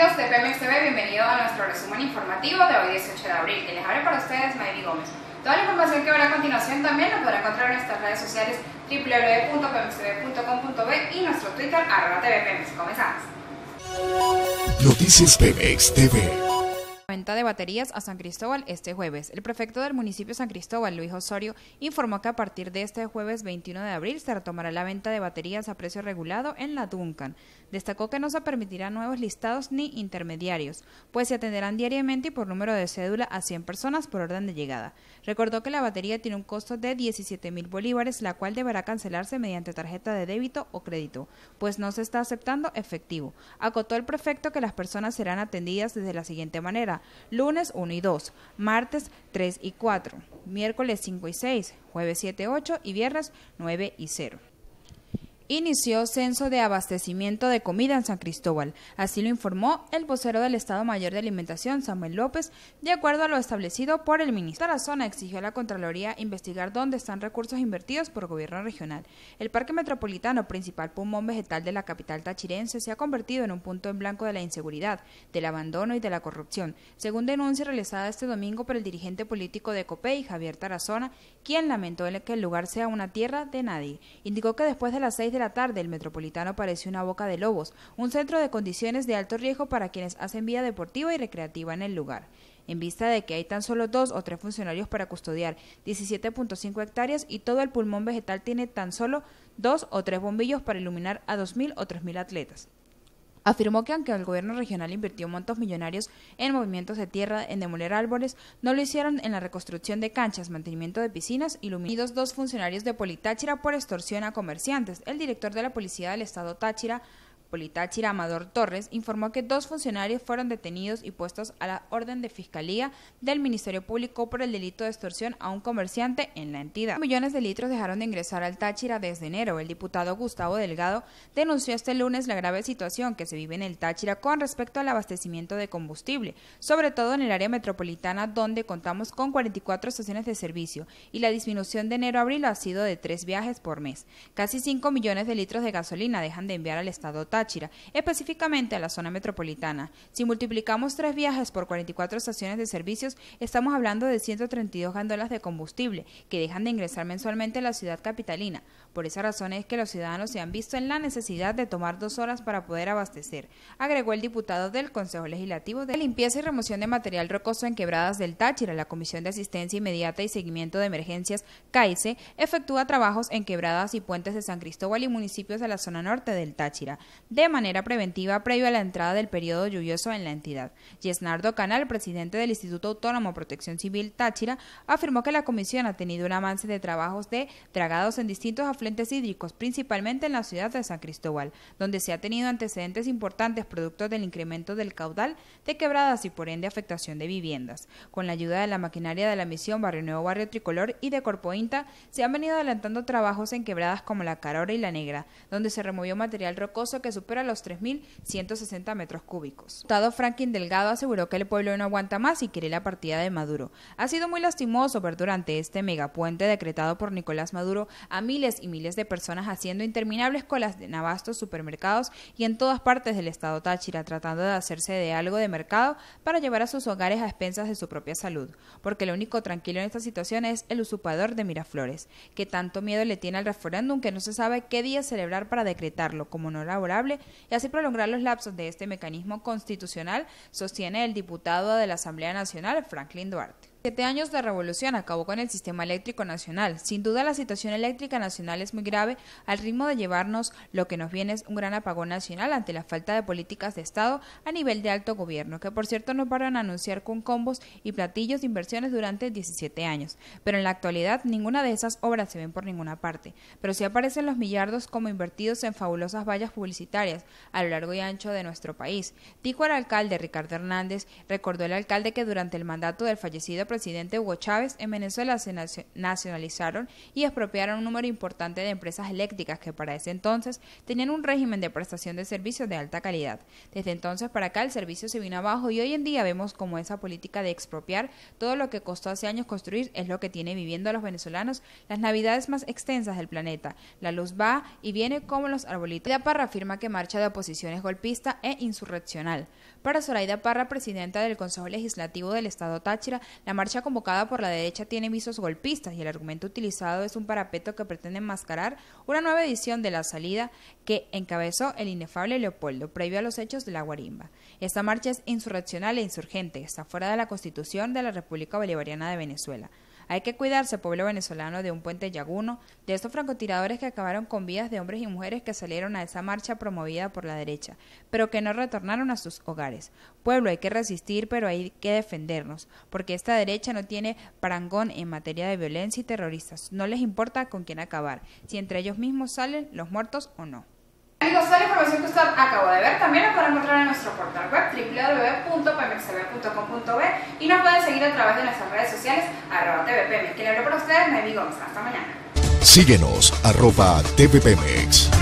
amigos de Pemex TV, bienvenido a nuestro resumen informativo de hoy 18 de abril. Que les abre para ustedes Mayri Gómez. Toda la información que verá a continuación también la podrá encontrar en nuestras redes sociales www.pemextv.com.b y nuestro Twitter arroba Comenzamos. Noticias Pemex TV de baterías a San Cristóbal este jueves. El prefecto del municipio de San Cristóbal, Luis Osorio, informó que a partir de este jueves 21 de abril se retomará la venta de baterías a precio regulado en la Duncan. Destacó que no se permitirán nuevos listados ni intermediarios, pues se atenderán diariamente y por número de cédula a 100 personas por orden de llegada. Recordó que la batería tiene un costo de 17.000 mil bolívares, la cual deberá cancelarse mediante tarjeta de débito o crédito, pues no se está aceptando efectivo. Acotó el prefecto que las personas serán atendidas desde la siguiente manera lunes 1 y 2, martes 3 y 4, miércoles 5 y 6, jueves 7 y 8 y viernes 9 y 0 inició censo de abastecimiento de comida en San Cristóbal. Así lo informó el vocero del Estado Mayor de Alimentación, Samuel López, de acuerdo a lo establecido por el ministro. La zona exigió a la Contraloría investigar dónde están recursos invertidos por gobierno regional. El Parque Metropolitano, principal pulmón vegetal de la capital tachirense, se ha convertido en un punto en blanco de la inseguridad, del abandono y de la corrupción, según denuncia realizada este domingo por el dirigente político de COPEI, Javier Tarazona, quien lamentó que el lugar sea una tierra de nadie. Indicó que después de las seis de la tarde, el Metropolitano parece una boca de lobos, un centro de condiciones de alto riesgo para quienes hacen vida deportiva y recreativa en el lugar. En vista de que hay tan solo dos o tres funcionarios para custodiar 17.5 hectáreas y todo el pulmón vegetal tiene tan solo dos o tres bombillos para iluminar a 2.000 o 3.000 atletas. Afirmó que aunque el gobierno regional invirtió montos millonarios en movimientos de tierra, en demoler árboles, no lo hicieron en la reconstrucción de canchas, mantenimiento de piscinas, iluminados dos funcionarios de Politáchira por extorsión a comerciantes. El director de la Policía del Estado Táchira Táchira, Amador Torres informó que dos funcionarios fueron detenidos y puestos a la orden de fiscalía del Ministerio Público por el delito de extorsión a un comerciante en la entidad. Millones de litros dejaron de ingresar al Táchira desde enero. El diputado Gustavo Delgado denunció este lunes la grave situación que se vive en el Táchira con respecto al abastecimiento de combustible, sobre todo en el área metropolitana donde contamos con 44 estaciones de servicio y la disminución de enero a abril ha sido de tres viajes por mes. Casi cinco millones de litros de gasolina dejan de enviar al estado Táchira, específicamente a la zona metropolitana. Si multiplicamos tres viajes por 44 estaciones de servicios, estamos hablando de 132 gandolas de combustible que dejan de ingresar mensualmente a la ciudad capitalina. Por esa razón es que los ciudadanos se han visto en la necesidad de tomar dos horas para poder abastecer, agregó el diputado del Consejo Legislativo de Limpieza y Remoción de Material Rocoso en Quebradas del Táchira. La Comisión de Asistencia Inmediata y Seguimiento de Emergencias, CAICE, efectúa trabajos en quebradas y puentes de San Cristóbal y municipios de la zona norte del Táchira de manera preventiva previo a la entrada del periodo lluvioso en la entidad. Yesnardo Canal, presidente del Instituto Autónomo Protección Civil Táchira, afirmó que la comisión ha tenido un avance de trabajos de dragados en distintos afluentes hídricos, principalmente en la ciudad de San Cristóbal, donde se ha tenido antecedentes importantes producto del incremento del caudal de quebradas y por ende afectación de viviendas. Con la ayuda de la maquinaria de la misión Barrio Nuevo Barrio Tricolor y de Corpointa, se han venido adelantando trabajos en quebradas como la Carora y la Negra, donde se removió material rocoso que supera los 3.160 metros cúbicos. Estado Franklin Delgado aseguró que el pueblo no aguanta más y quiere la partida de Maduro. Ha sido muy lastimoso ver durante este megapuente decretado por Nicolás Maduro a miles y miles de personas haciendo interminables colas en abastos, supermercados y en todas partes del estado Táchira tratando de hacerse de algo de mercado para llevar a sus hogares a expensas de su propia salud, porque lo único tranquilo en esta situación es el usurpador de Miraflores, que tanto miedo le tiene al referéndum que no se sabe qué día celebrar para decretarlo como no laborable y así prolongar los lapsos de este mecanismo constitucional, sostiene el diputado de la Asamblea Nacional, Franklin Duarte años de revolución acabó con el sistema eléctrico nacional. Sin duda la situación eléctrica nacional es muy grave al ritmo de llevarnos lo que nos viene es un gran apagón nacional ante la falta de políticas de Estado a nivel de alto gobierno, que por cierto no paran a anunciar con combos y platillos de inversiones durante 17 años. Pero en la actualidad ninguna de esas obras se ven por ninguna parte. Pero sí aparecen los millardos como invertidos en fabulosas vallas publicitarias a lo largo y ancho de nuestro país. Dijo el alcalde Ricardo Hernández recordó el alcalde que durante el mandato del fallecido presidente presidente Hugo Chávez, en Venezuela se nacionalizaron y expropiaron un número importante de empresas eléctricas que para ese entonces tenían un régimen de prestación de servicios de alta calidad. Desde entonces para acá el servicio se vino abajo y hoy en día vemos como esa política de expropiar todo lo que costó hace años construir es lo que tiene viviendo a los venezolanos las navidades más extensas del planeta. La luz va y viene como los arbolitos. Zoraida Parra afirma que marcha de oposiciones golpista e insurreccional. Para Zoraida Parra, presidenta del Consejo Legislativo del Estado Táchira, la marcha convocada por la derecha tiene visos golpistas y el argumento utilizado es un parapeto que pretende enmascarar una nueva edición de la salida que encabezó el inefable Leopoldo previo a los hechos de la guarimba. Esta marcha es insurreccional e insurgente, está fuera de la Constitución de la República Bolivariana de Venezuela. Hay que cuidarse, pueblo venezolano, de un puente yaguno, de estos francotiradores que acabaron con vidas de hombres y mujeres que salieron a esa marcha promovida por la derecha, pero que no retornaron a sus hogares. Pueblo, hay que resistir, pero hay que defendernos, porque esta derecha no tiene parangón en materia de violencia y terroristas. No les importa con quién acabar, si entre ellos mismos salen los muertos o no. Amigos, que de ver también la en nuestro portal www.pmxtv.com.b y nos pueden seguir a través de nuestras redes sociales, arroba tvpm. Que le hablo para ustedes, me Gómez. Hasta mañana. Síguenos, arroba tvpmex.